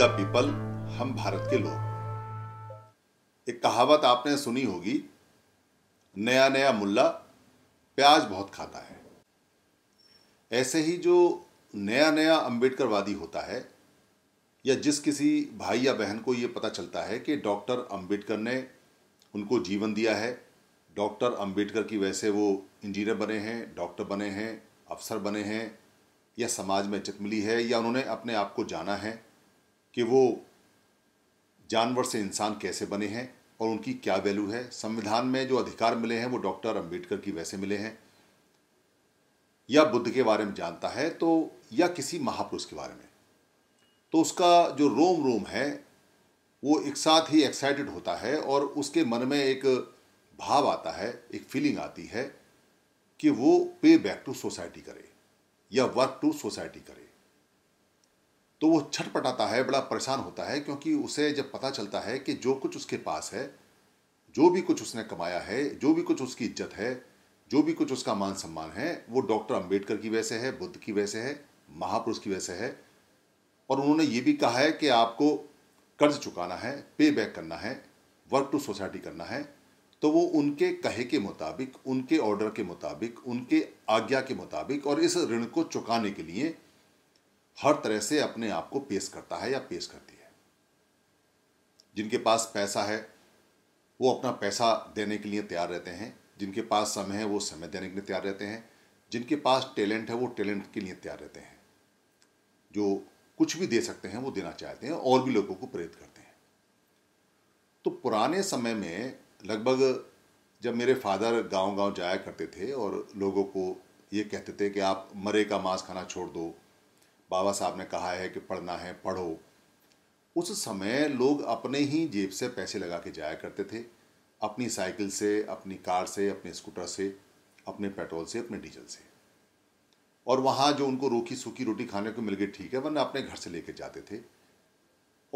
the people हम भारत के लोग एक कहावत आपने सुनी होगी नया नया मुल्ला प्याज बहुत खाता है ऐसे ही जो नया नया अंबेडकरवादी होता है या जिस किसी भाई या बहन को ये पता चलता है कि डॉक्टर अंबेडकर ने उनको जीवन दिया है डॉक्टर अंबेडकर की वजह से वो इंजीनियर बने हैं डॉक्टर बने हैं अफसर बने हैं या समाज में इज्जत मिली है या उन्होंने अपने आप को जाना है कि वो जानवर से इंसान कैसे बने हैं और उनकी क्या वैल्यू है संविधान में जो अधिकार मिले हैं वो डॉक्टर अंबेडकर की वैसे मिले हैं या बुद्ध के बारे में जानता है तो या किसी महापुरुष के बारे में तो उसका जो रोम रोम है वो एक साथ ही एक्साइटेड होता है और उसके मन में एक भाव आता है एक फीलिंग आती है कि वो पे बैक टू सोसाइटी करे या वर्क टू सोसाइटी करे तो वो छटपटाता है बड़ा परेशान होता है क्योंकि उसे जब पता चलता है कि जो कुछ उसके पास है जो भी कुछ उसने कमाया है जो भी कुछ उसकी इज्जत है जो भी कुछ उसका मान सम्मान है वो डॉक्टर अंबेडकर की वजह से है बुद्ध की वजह से है महापुरुष की वजह से है और उन्होंने ये भी कहा है कि आपको कर्ज चुकाना है पे बैक करना है वर्क टू सोसाइटी करना है तो वो उनके कहे के मुताबिक उनके ऑर्डर के मुताबिक उनके आज्ञा के मुताबिक और इस ऋण को चुकाने के लिए हर तरह से अपने आप को पेश करता है या पेश करती है जिनके पास पैसा है वो अपना पैसा देने के लिए तैयार रहते हैं जिनके पास समय है वो समय देने के लिए तैयार रहते हैं जिनके पास टैलेंट है वो टैलेंट के लिए तैयार रहते हैं जो कुछ भी दे सकते हैं वो देना चाहते हैं और भी लोगों को प्रेरित करते हैं तो पुराने समय में लगभग जब मेरे फादर गांव गांव जाया करते थे और लोगों को ये कहते थे कि आप मरे का मांस खाना छोड़ दो बाबा साहब ने कहा है कि पढ़ना है पढ़ो उस समय लोग अपने ही जेब से पैसे लगा के जाया करते थे अपनी साइकिल से अपनी कार से अपने स्कूटर से अपने पेट्रोल से अपने डीजल से और वहाँ जो उनको रोकी सूखी रोटी खाने को मिल गई ठीक है वरना अपने घर से लेके जाते थे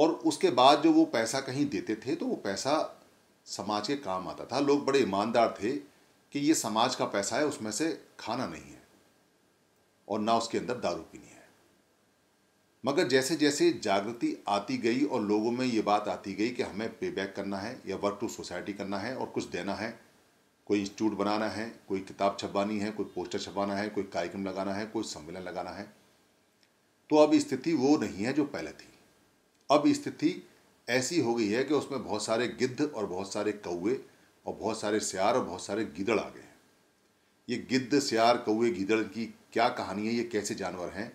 और उसके बाद जो वो पैसा कहीं देते थे तो वो पैसा समाज के काम आता था लोग बड़े ईमानदार थे कि ये समाज का पैसा है उसमें से खाना नहीं है और ना उसके अंदर दारू पीनी है मगर जैसे जैसे जागृति आती गई और लोगों में ये बात आती गई कि हमें पे बैक करना है या वर्क टू सोसाइटी करना है और कुछ देना है कोई इंस्टीट्यूट बनाना है कोई किताब छपवानी है कोई पोस्टर छपवाना है कोई कार्यक्रम लगाना है कोई सम्मेलन लगाना है तो अब स्थिति वो नहीं है जो पहले थी अब स्थिति ऐसी हो गई है कि उसमें बहुत सारे गिद्ध और बहुत सारे कौए और बहुत सारे स्यार और बहुत सारे गिदड़ आ गए हैं ये गिद्ध स्यार कौए गिदड़ की क्या कहानी है ये कैसे जानवर हैं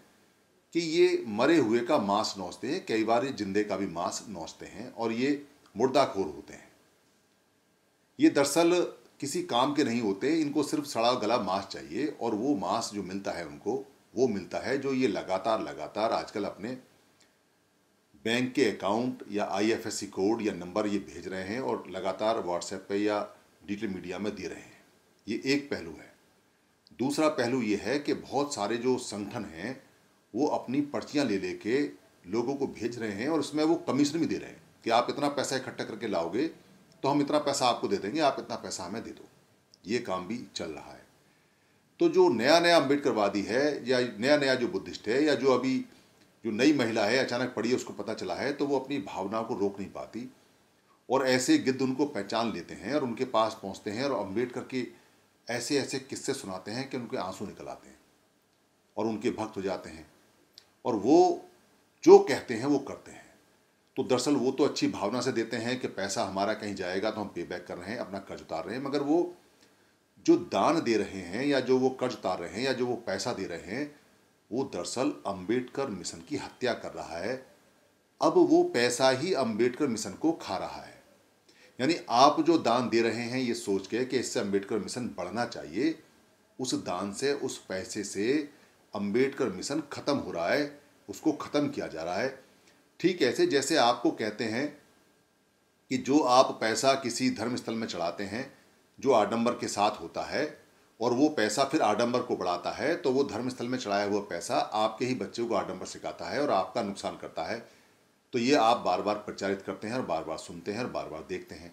कि ये मरे हुए का मांस नोचते हैं कई बार ये जिंदे का भी मांस नोचते हैं और ये मुर्दाखोर होते हैं ये दरअसल किसी काम के नहीं होते इनको सिर्फ सड़ा गला मांस चाहिए और वो मांस जो मिलता है उनको वो मिलता है जो ये लगातार लगातार आजकल अपने बैंक के अकाउंट या आईएफएससी कोड या नंबर ये भेज रहे हैं और लगातार व्हाट्सएप पे या डिजिटल मीडिया में दे रहे हैं ये एक पहलू है दूसरा पहलू ये है कि बहुत सारे जो संगठन हैं वो अपनी पर्चियाँ ले लेके लोगों को भेज रहे हैं और उसमें वो कमीशन भी दे रहे हैं कि आप इतना पैसा इकट्ठा करके लाओगे तो हम इतना पैसा आपको दे देंगे आप इतना पैसा हमें दे दो ये काम भी चल रहा है तो जो नया नया अम्बेडकरवादी है या नया नया जो बुद्धिस्ट है या जो अभी जो नई महिला है अचानक पड़ी है उसको पता चला है तो वो अपनी भावनाओं को रोक नहीं पाती और ऐसे गिद्ध उनको पहचान लेते हैं और उनके पास पहुंचते हैं और अम्बेडकर के ऐसे ऐसे किस्से सुनाते हैं कि उनके आंसू निकल आते हैं और उनके भक्त हो जाते हैं और वो जो कहते हैं वो करते हैं तो दरअसल वो तो अच्छी भावना से देते हैं कि पैसा हमारा कहीं जाएगा तो हम पे बैक कर रहे हैं अपना कर्ज उतार रहे हैं मगर वो जो दान दे रहे हैं या जो वो कर्ज उतार रहे हैं या जो वो पैसा दे रहे हैं वो दरअसल अम्बेडकर मिशन की हत्या कर रहा है अब वो पैसा ही अम्बेडकर मिशन को खा रहा है यानी आप जो दान दे रहे हैं ये सोच के कि इससे अम्बेडकर मिशन बढ़ना चाहिए उस दान से उस पैसे से अंबेडकर मिशन ख़त्म हो रहा है उसको ख़त्म किया जा रहा है ठीक ऐसे जैसे आपको कहते हैं कि जो आप पैसा किसी धर्म स्थल में चढ़ाते हैं जो आडम्बर के साथ होता है और वो पैसा फिर आडम्बर को बढ़ाता है तो वो धर्मस्थल में चढ़ाया हुआ पैसा आपके ही बच्चों को आडम्बर सिखाता है और आपका नुकसान करता है तो ये आप बार बार प्रचारित करते हैं और बार बार सुनते हैं और बार बार देखते हैं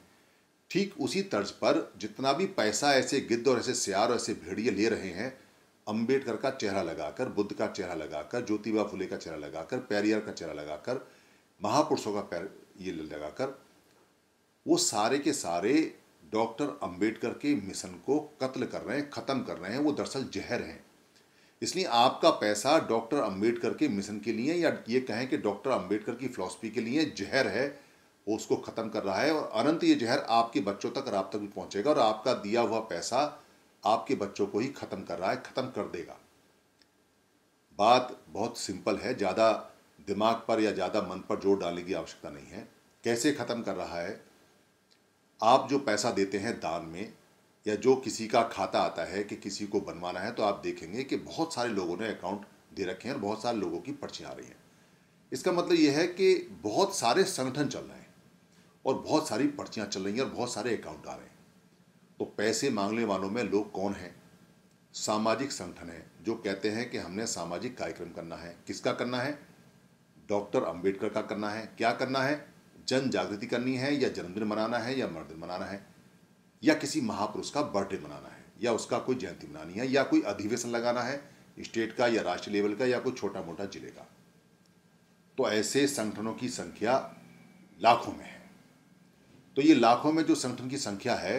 ठीक उसी तर्ज पर जितना भी पैसा ऐसे गिद्ध और ऐसे सियार और ऐसे भेड़िए ले रहे हैं अंबेडकर का चेहरा लगाकर बुद्ध का चेहरा लगाकर ज्योतिबा फुले का चेहरा लगाकर पैरियर का चेहरा लगाकर महापुरुषों का पैर ये लगाकर वो सारे के सारे डॉक्टर अंबेडकर के मिशन को कत्ल कर रहे हैं ख़त्म कर रहे हैं वो दरअसल जहर हैं इसलिए आपका पैसा डॉक्टर अंबेडकर के मिशन के लिए या ये कहें कि डॉक्टर अंबेडकर की फ़िलासफ़ी के लिए जहर है वो उसको ख़त्म कर रहा है और अनंत ये जहर आपके बच्चों तक और आप तक भी पहुँचेगा और आपका दिया हुआ पैसा आपके बच्चों को ही ख़त्म कर रहा है ख़त्म कर देगा बात बहुत सिंपल है ज़्यादा दिमाग पर या ज़्यादा मन पर जोर डालने की आवश्यकता नहीं है कैसे ख़त्म कर रहा है आप जो पैसा देते हैं दान में या जो किसी का खाता आता है कि किसी को बनवाना है तो आप देखेंगे कि बहुत सारे लोगों ने अकाउंट दे रखे हैं और बहुत सारे लोगों की पर्चियाँ आ रही हैं इसका मतलब यह है कि बहुत सारे संगठन चल रहे हैं और बहुत सारी पर्चियाँ चल रही हैं और बहुत सारे अकाउंट आ रहे हैं तो पैसे मांगने वालों में लोग कौन हैं सामाजिक संगठन है जो कहते हैं कि हमने सामाजिक कार्यक्रम करना है किसका करना है डॉक्टर अंबेडकर का करना है क्या करना है जन जागृति करनी है या जन्मदिन मनाना है या मर्दिन मनाना है या किसी महापुरुष का बर्थडे मनाना है या उसका कोई जयंती मनानी है या कोई अधिवेशन लगाना है स्टेट का या राष्ट्रीय लेवल का या कोई छोटा मोटा जिले का तो ऐसे संगठनों की संख्या लाखों में है तो ये लाखों में जो संगठन की संख्या है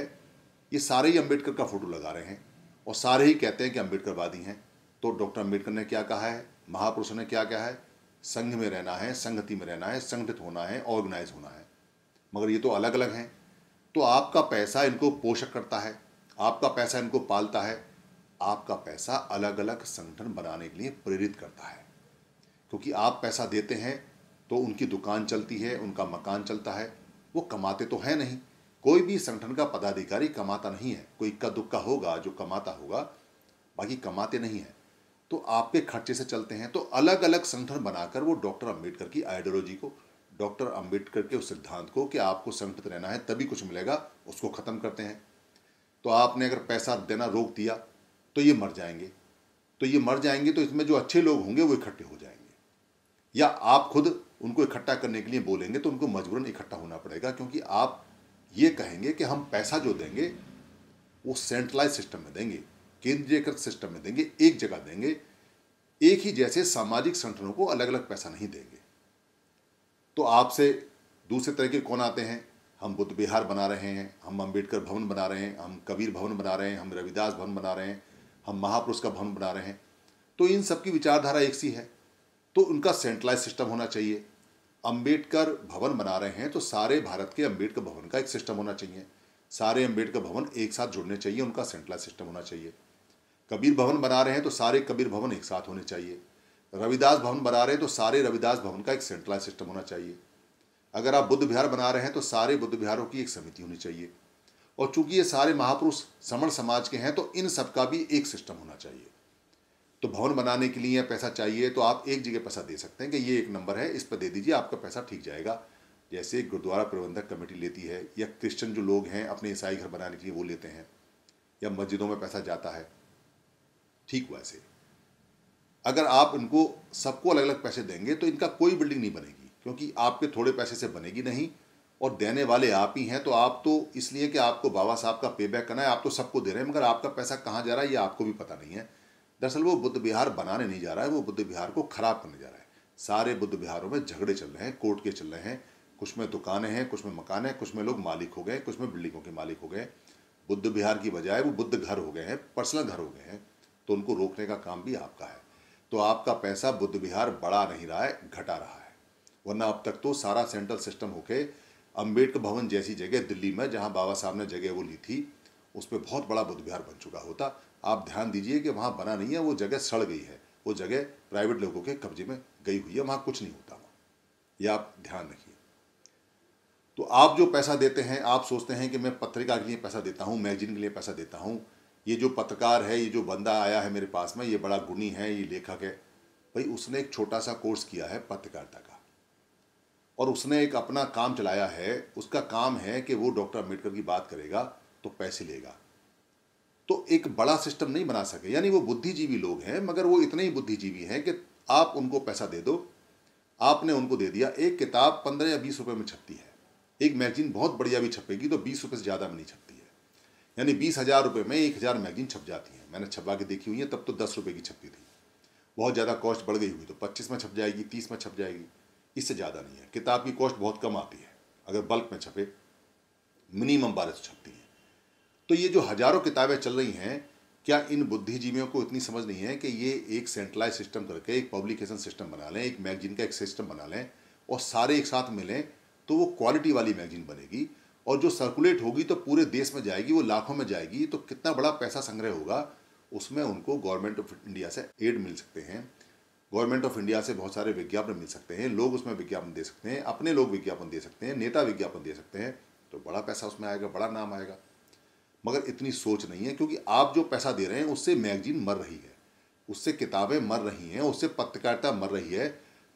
ये सारे ही अम्बेडकर का फ़ोटो लगा रहे हैं और सारे ही कहते हैं कि अम्बेडकरवादी हैं तो डॉक्टर अम्बेडकर ने क्या कहा है महापुरुषों ने क्या कहा है संघ में रहना है संगति में रहना है संगठित होना है ऑर्गेनाइज होना है मगर ये तो अलग अलग हैं तो आपका पैसा इनको पोषक करता है आपका पैसा इनको पालता है आपका पैसा अलग अलग संगठन बनाने के लिए प्रेरित करता है क्योंकि आप पैसा देते हैं तो उनकी दुकान चलती है उनका मकान चलता है वो कमाते तो हैं नहीं कोई भी संगठन का पदाधिकारी कमाता नहीं है कोई इक्का दुक्का होगा जो कमाता होगा बाकी कमाते नहीं हैं तो आपके खर्चे से चलते हैं तो अलग अलग संगठन बनाकर वो डॉक्टर अम्बेडकर की आइडियोलॉजी को डॉक्टर अम्बेडकर के उस सिद्धांत को कि आपको संगठित रहना है तभी कुछ मिलेगा उसको ख़त्म करते हैं तो आपने अगर पैसा देना रोक दिया तो ये मर जाएंगे तो ये मर जाएंगे तो इसमें जो अच्छे लोग होंगे वो इकट्ठे हो जाएंगे या आप खुद उनको इकट्ठा करने के लिए बोलेंगे तो उनको मजबूरन इकट्ठा होना पड़ेगा क्योंकि आप ये कहेंगे कि हम पैसा जो देंगे वो सेंट्रलाइज सिस्टम में देंगे केंद्रीयकृत सिस्टम में देंगे एक जगह देंगे एक ही जैसे सामाजिक संगठनों को अलग अलग पैसा नहीं देंगे तो आपसे दूसरे तरह के कौन आते हैं हम बुद्ध विहार बना रहे हैं हम अंबेडकर भवन बना रहे हैं हम कबीर भवन बना रहे हैं हम रविदास भवन बना रहे हैं हम महापुरुष का भवन बना रहे हैं तो इन सबकी विचारधारा एक सी है तो उनका सेंट्रलाइज सिस्टम होना चाहिए अंबेडकर भवन बना रहे हैं तो सारे भारत के अंबेडकर भवन का एक सिस्टम होना चाहिए सारे अंबेडकर भवन एक साथ जुड़ने चाहिए उनका सेंट्रलाइज सिस्टम होना चाहिए कबीर भवन बना रहे हैं तो सारे कबीर भवन एक साथ होने चाहिए रविदास भवन बना रहे हैं तो सारे रविदास भवन का एक सेंट्रलाइज सिस्टम होना चाहिए अगर आप बुद्ध विहार बना रहे हैं तो सारे बुद्ध विहारों की एक समिति होनी चाहिए और चूंकि ये सारे महापुरुष समण समाज के हैं तो इन सब का भी एक सिस्टम होना चाहिए तो भवन बनाने के लिए पैसा चाहिए तो आप एक जगह पैसा दे सकते हैं कि ये एक नंबर है इस पर दे दीजिए आपका पैसा ठीक जाएगा जैसे गुरुद्वारा प्रबंधक कमेटी लेती है या क्रिश्चियन जो लोग हैं अपने ईसाई घर बनाने के लिए वो लेते हैं या मस्जिदों में पैसा जाता है ठीक वैसे अगर आप इनको सबको अलग अलग पैसे देंगे तो इनका कोई बिल्डिंग नहीं बनेगी क्योंकि आपके थोड़े पैसे से बनेगी नहीं और देने वाले आप ही हैं तो आप तो इसलिए कि आपको बाबा साहब का पे बैक करना है आप तो सबको दे रहे हैं मगर आपका पैसा कहाँ जा रहा है ये आपको भी पता नहीं है दरअसल वो बुद्ध विहार बनाने नहीं जा रहा है वो बुद्ध विहार को खराब करने जा रहा है सारे बुद्ध विहारों में झगड़े चल रहे हैं कोर्ट के चल रहे हैं कुछ में दुकानें हैं कुछ में मकान हैं कुछ में लोग मालिक हो गए कुछ में बिल्डिंगों के मालिक हो गए बुद्ध विहार की बजाय वो बुद्ध घर हो गए हैं पर्सनल घर हो गए हैं तो उनको रोकने का काम भी आपका है तो आपका पैसा बुद्ध विहार बढ़ा नहीं रहा है घटा रहा है वरना अब तक तो सारा सेंट्रल सिस्टम होके अम्बेडकर भवन जैसी जगह दिल्ली में जहाँ बाबा साहब ने जगह वो ली थी उस पर बहुत बड़ा बुद्ध विहार बन चुका होता आप ध्यान दीजिए कि वहाँ बना नहीं है वो जगह सड़ गई है वो जगह प्राइवेट लोगों के कब्जे में गई हुई है वहाँ कुछ नहीं होता वहाँ ये आप ध्यान रखिए तो आप जो पैसा देते हैं आप सोचते हैं कि मैं पत्रिका के लिए पैसा देता हूँ मैगजीन के लिए पैसा देता हूँ ये जो पत्रकार है ये जो बंदा आया है मेरे पास में ये बड़ा गुणी है ये लेखक है भाई उसने एक छोटा सा कोर्स किया है पत्रकारिता का और उसने एक अपना काम चलाया है उसका काम है कि वो डॉक्टर अम्बेडकर की बात करेगा तो पैसे लेगा तो एक बड़ा सिस्टम नहीं बना सके यानी वो बुद्धिजीवी लोग हैं मगर वो इतने ही बुद्धिजीवी हैं कि आप उनको पैसा दे दो आपने उनको दे दिया एक किताब पंद्रह या बीस रुपये में छपती है एक मैगजीन बहुत बढ़िया भी छपेगी तो बीस रुपये से ज़्यादा में नहीं छपती है यानी बीस हज़ार रुपये में एक हज़ार मैगजीन छप जाती है मैंने छपवा के देखी हुई है तब तो दस रुपये की छपती थी बहुत ज़्यादा कॉस्ट बढ़ गई हुई तो पच्चीस में छप जाएगी तीस में छप जाएगी इससे ज़्यादा नहीं है किताब की कॉस्ट बहुत कम आती है अगर बल्क में छपे मिनिमम बारह सौ छपती है तो ये जो हजारों किताबें चल रही हैं क्या इन बुद्धिजीवियों को इतनी समझ नहीं है कि ये एक सेंट्रलाइज सिस्टम करके एक पब्लिकेशन सिस्टम बना लें एक मैगजीन का एक सिस्टम बना लें और सारे एक साथ मिलें तो वो क्वालिटी वाली मैगजीन बनेगी और जो सर्कुलेट होगी तो पूरे देश में जाएगी वो लाखों में जाएगी तो कितना बड़ा पैसा संग्रह होगा उसमें उनको गवर्नमेंट ऑफ इंडिया से एड मिल सकते हैं गवर्नमेंट ऑफ इंडिया से बहुत सारे विज्ञापन मिल सकते हैं लोग उसमें विज्ञापन दे सकते हैं अपने लोग विज्ञापन दे सकते हैं नेता विज्ञापन दे सकते हैं तो बड़ा पैसा उसमें आएगा बड़ा नाम आएगा मगर इतनी सोच नहीं है क्योंकि आप जो पैसा दे रहे हैं उससे मैगजीन मर रही है उससे किताबें मर रही हैं उससे पत्रकारिता मर रही है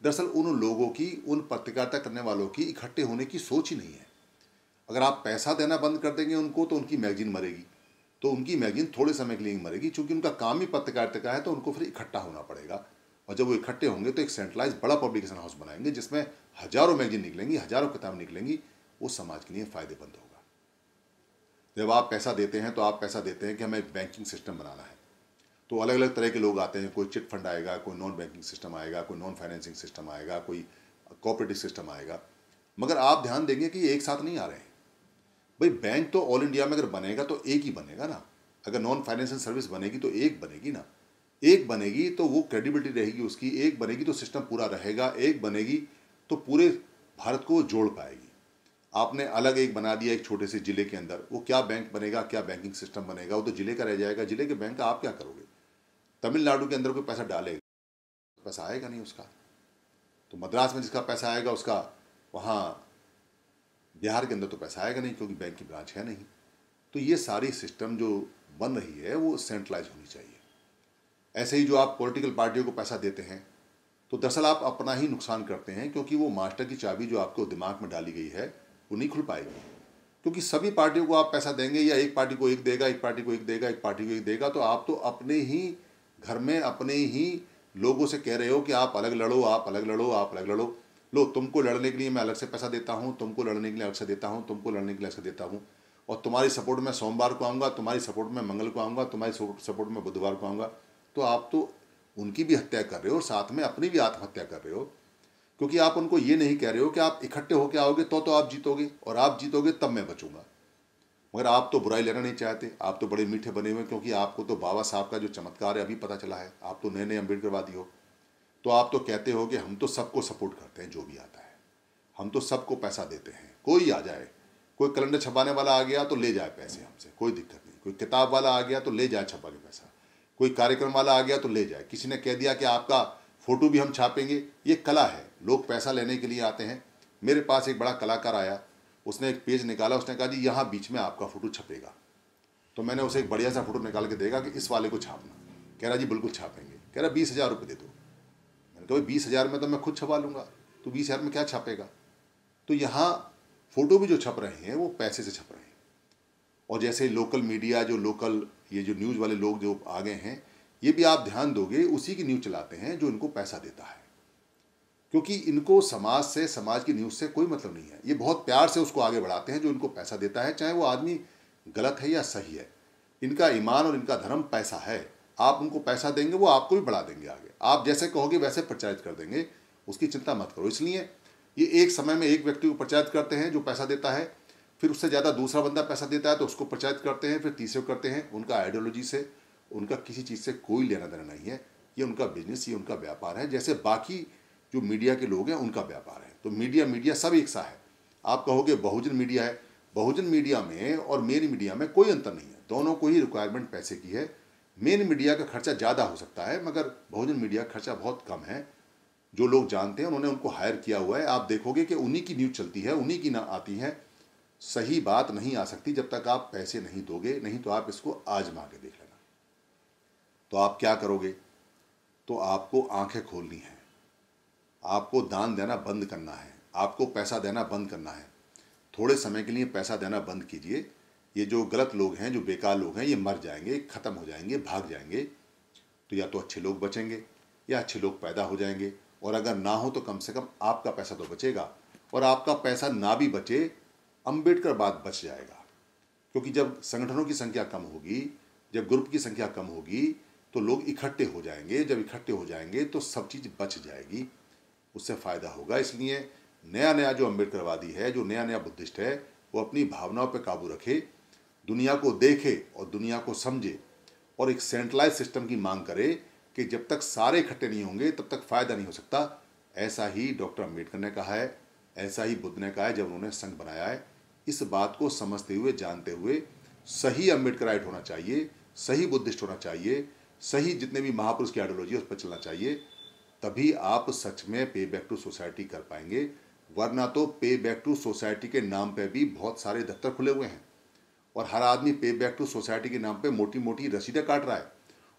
दरअसल उन लोगों की उन पत्रकारिता करने वालों की इकट्ठे होने की सोच ही नहीं है अगर आप पैसा देना बंद कर देंगे उनको तो उनकी मैगजीन मरेगी तो उनकी मैगजीन थोड़े समय के लिए मरेगी चूँकि उनका काम ही पत्रकारिता का है तो उनको फिर इकट्ठा होना पड़ेगा और जब वो इकट्ठे होंगे तो एक सेंट्रलाइज बड़ा पब्लिकेशन हाउस बनाएंगे जिसमें हज़ारों मैगजीन निकलेंगी हज़ारों किताब निकलेंगी वो समाज के लिए फ़ायदेमंद होगा जब आप पैसा देते हैं तो आप पैसा देते हैं कि हमें बैंकिंग सिस्टम बनाना है तो अलग अलग तरह के लोग आते हैं कोई चिट फंड आएगा कोई नॉन बैंकिंग सिस्टम आएगा कोई नॉन फाइनेंसिंग सिस्टम आएगा कोई कॉपरेटिव सिस्टम आएगा मगर आप ध्यान देंगे कि एक साथ नहीं आ रहे हैं भाई बैंक तो ऑल इंडिया में अगर बनेगा तो एक ही बनेगा ना अगर नॉन फाइनेंशियल सर्विस बनेगी तो एक बनेगी ना एक बनेगी तो वो क्रेडिबिलिटी रहेगी उसकी एक बनेगी तो सिस्टम पूरा रहेगा एक बनेगी तो पूरे भारत को जोड़ पाएगी आपने अलग एक बना दिया एक छोटे से ज़िले के अंदर वो क्या बैंक बनेगा क्या बैंकिंग सिस्टम बनेगा वो तो ज़िले का रह जाएगा ज़िले के बैंक का आप क्या करोगे तमिलनाडु के अंदर कोई पैसा डालेगा पैसा आएगा नहीं उसका तो मद्रास में जिसका पैसा आएगा उसका वहाँ बिहार के अंदर तो पैसा आएगा नहीं क्योंकि बैंक की ब्रांच है नहीं तो ये सारी सिस्टम जो बन रही है वो सेंट्रलाइज होनी चाहिए ऐसे ही जो आप पॉलिटिकल पार्टियों को पैसा देते हैं तो दरअसल आप अपना ही नुकसान करते हैं क्योंकि वो मास्टर की चाबी जो आपको दिमाग में डाली गई है वो नहीं खुल पाएगी क्योंकि सभी पार्टियों को आप पैसा देंगे या एक पार्टी को एक देगा एक पार्टी को एक देगा एक पार्टी को एक देगा तो आप तो अपने ही घर में अपने ही लोगों से कह रहे हो कि आप अलग लड़ो आप अलग लड़ो आप अलग लड़ो लो तुमको लड़ने के लिए मैं अलग से पैसा देता हूँ तुमको लड़ने के लिए अलग से देता हूँ तुमको लड़ने के लिए अलग से देता हूँ और तुम्हारी सपोर्ट में सोमवार को आऊँगा तुम्हारी सपोर्ट में मंगल को आऊँगा तुम्हारी सपोर्ट में बुधवार को आऊँगा तो आप तो उनकी भी हत्या कर रहे हो और साथ में अपनी भी आत्महत्या कर रहे हो क्योंकि आप उनको ये नहीं कह रहे हो कि आप इकट्ठे होकर आओगे तो तो आप जीतोगे और आप जीतोगे तब मैं बचूंगा मगर आप तो बुराई लेना नहीं चाहते आप तो बड़े मीठे बने हुए क्योंकि आपको तो बाबा साहब का जो चमत्कार है अभी पता चला है आप तो नए नए अम्बेडकरवादी हो तो आप तो कहते हो कि हम तो सबको सपोर्ट करते हैं जो भी आता है हम तो सबको पैसा देते हैं कोई आ जाए कोई कैलेंडर छपाने वाला आ गया तो ले जाए पैसे हमसे कोई दिक्कत नहीं कोई किताब वाला आ गया तो ले जाए छपा के पैसा कोई कार्यक्रम वाला आ गया तो ले जाए किसी ने कह दिया कि आपका फोटो भी हम छापेंगे ये कला है लोग पैसा लेने के लिए आते हैं मेरे पास एक बड़ा कलाकार आया उसने एक पेज निकाला उसने कहा जी यहाँ बीच में आपका फ़ोटो छपेगा तो मैंने उसे एक बढ़िया सा फ़ोटो निकाल के देगा कि इस वाले को छापना कह रहा जी बिल्कुल छापेंगे कह रहा बीस हज़ार रुपये दे दो मैंने कहा बीस हज़ार में तो मैं खुद छपा लूँगा तो बीस हज़ार में क्या छापेगा तो यहाँ फ़ोटो भी जो छप रहे हैं वो पैसे से छप रहे हैं और जैसे लोकल मीडिया जो लोकल ये जो न्यूज़ वाले लोग जो आ गए हैं ये भी आप ध्यान दोगे उसी की न्यूज़ चलाते हैं जो इनको पैसा देता है क्योंकि इनको समाज से समाज की न्यूज़ से कोई मतलब नहीं है ये बहुत प्यार से उसको आगे बढ़ाते हैं जो इनको पैसा देता है चाहे वो आदमी गलत है या सही है इनका ईमान और इनका धर्म पैसा है आप उनको पैसा देंगे वो आपको भी बढ़ा देंगे आगे आप जैसे कहोगे वैसे प्रचारित कर देंगे उसकी चिंता मत करो इसलिए ये एक समय में एक व्यक्ति को प्रचारित करते हैं जो पैसा देता है फिर उससे ज़्यादा दूसरा बंदा पैसा देता है तो उसको प्रचारित करते हैं फिर तीसरे करते हैं उनका आइडियोलॉजी से उनका किसी चीज़ से कोई लेना देना नहीं है ये उनका बिजनेस ये उनका व्यापार है जैसे बाकी जो मीडिया के लोग हैं उनका व्यापार है तो मीडिया मीडिया सब एक सा है आप कहोगे बहुजन मीडिया है बहुजन मीडिया में और मेन मीडिया में कोई अंतर नहीं है दोनों को ही रिक्वायरमेंट पैसे की है मेन मीडिया का खर्चा ज़्यादा हो सकता है मगर बहुजन मीडिया का खर्चा बहुत कम है जो लोग जानते हैं उन्होंने उनको हायर किया हुआ है आप देखोगे कि उन्हीं की न्यूज़ चलती है उन्हीं की ना आती है सही बात नहीं आ सकती जब तक आप पैसे नहीं दोगे नहीं तो आप इसको आजमा के देख लेना तो आप क्या करोगे तो आपको आंखें खोलनी है आपको दान देना बंद करना है आपको पैसा देना बंद करना है थोड़े समय के लिए पैसा देना बंद कीजिए ये जो गलत लोग हैं जो बेकार लोग हैं ये मर जाएंगे ख़त्म हो जाएंगे भाग जाएंगे तो या तो अच्छे लोग बचेंगे या अच्छे लोग पैदा हो जाएंगे और अगर ना हो तो कम से कम आपका पैसा तो बचेगा और आपका पैसा ना भी बचे अम्बेडकर बाद बच जाएगा क्योंकि जब संगठनों की संख्या कम होगी जब ग्रुप की संख्या कम होगी तो लोग इकट्ठे हो जाएंगे जब इकट्ठे हो जाएंगे तो सब चीज़ बच जाएगी उससे फ़ायदा होगा इसलिए नया नया जो अम्बेडकरवादी है जो नया नया बुद्धिस्ट है वो अपनी भावनाओं पर काबू रखे दुनिया को देखे और दुनिया को समझे और एक सेंट्रलाइज सिस्टम की मांग करे कि जब तक सारे इकट्ठे नहीं होंगे तब तक फ़ायदा नहीं हो सकता ऐसा ही डॉक्टर अम्बेडकर ने कहा है ऐसा ही बुद्ध ने कहा है जब उन्होंने संघ बनाया है इस बात को समझते हुए जानते हुए सही अम्बेडकर होना चाहिए सही बुद्धिस्ट होना चाहिए सही जितने भी महापुरुष की आइडियोलॉजी है उस पर चलना चाहिए तभी आप सच में पे बैक टू सोसाइटी कर पाएंगे वरना तो पे बैक टू सोसाइटी के नाम पे भी बहुत सारे दफ्तर खुले हुए हैं और हर आदमी पे बैक टू सोसाइटी के नाम पे मोटी मोटी रसीदें काट रहा है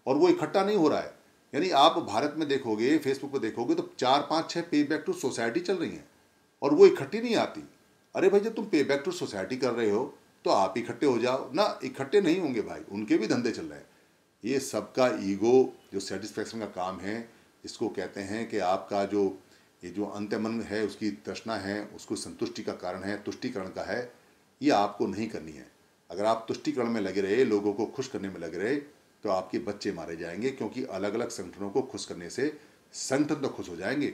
और वो इकट्ठा नहीं हो रहा है यानी आप भारत में देखोगे फेसबुक पर देखोगे तो चार पाँच छः पे बैक टू सोसाइटी चल रही हैं और वो इकट्ठी नहीं आती अरे भाई जब तुम पे बैक टू सोसाइटी कर रहे हो तो आप इकट्ठे हो जाओ ना इकट्ठे नहीं होंगे भाई उनके भी धंधे चल रहे हैं ये सबका ईगो जो सेटिस्फेक्शन का काम है इसको कहते हैं कि आपका जो ये जो अंत्यमन है उसकी तृष्णा है उसको संतुष्टि का कारण है तुष्टिकरण का है ये आपको नहीं करनी है अगर आप तुष्टिकरण में लगे रहे लोगों को खुश करने में लगे रहे तो आपके बच्चे मारे जाएंगे क्योंकि अलग अलग संगठनों को खुश करने से संगठन तो खुश हो जाएंगे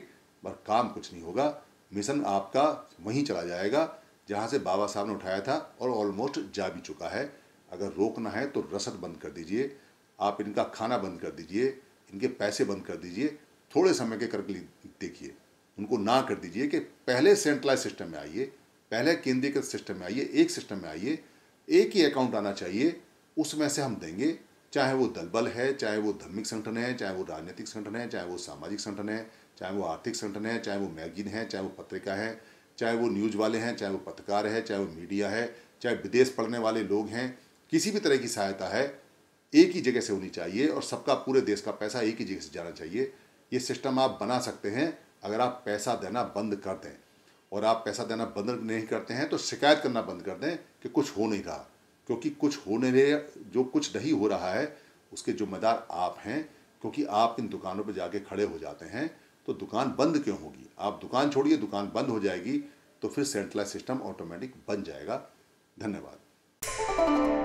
पर काम कुछ नहीं होगा मिशन आपका वहीं चला जाएगा जहाँ से बाबा साहब ने उठाया था और ऑलमोस्ट जा भी चुका है अगर रोकना है तो रसद बंद कर दीजिए आप इनका खाना बंद कर दीजिए इनके पैसे बंद कर दीजिए थोड़े समय के करके देखिए उनको ना कर दीजिए कि पहले सेंट्रलाइज सिस्टम में आइए पहले केंद्रीकृत सिस्टम में आइए एक सिस्टम में आइए एक ही अकाउंट आना चाहिए उसमें से हम देंगे चाहे वो दलबल है चाहे वो धर्मिक संगठन है चाहे वो राजनीतिक संगठन है चाहे वो सामाजिक संगठन है चाहे वो आर्थिक संगठन है चाहे वो मैगजीन है चाहे वो पत्रिका है चाहे वो न्यूज वाले हैं चाहे वो पत्रकार है चाहे वो मीडिया है चाहे विदेश पढ़ने वाले लोग हैं किसी भी तरह की सहायता है एक ही जगह से होनी चाहिए और सबका पूरे देश का पैसा एक ही जगह से जाना चाहिए ये सिस्टम आप बना सकते हैं अगर आप पैसा देना बंद कर दें और आप पैसा देना बंद नहीं करते हैं तो शिकायत करना बंद कर दें कि कुछ हो नहीं रहा क्योंकि कुछ होने जो कुछ नहीं हो रहा है उसके जिम्मेदार आप हैं क्योंकि आप इन दुकानों पर जाके खड़े हो जाते हैं तो दुकान बंद क्यों होगी आप दुकान छोड़िए दुकान बंद हो जाएगी तो फिर सेंट्रलाइज सिस्टम ऑटोमेटिक बन जाएगा धन्यवाद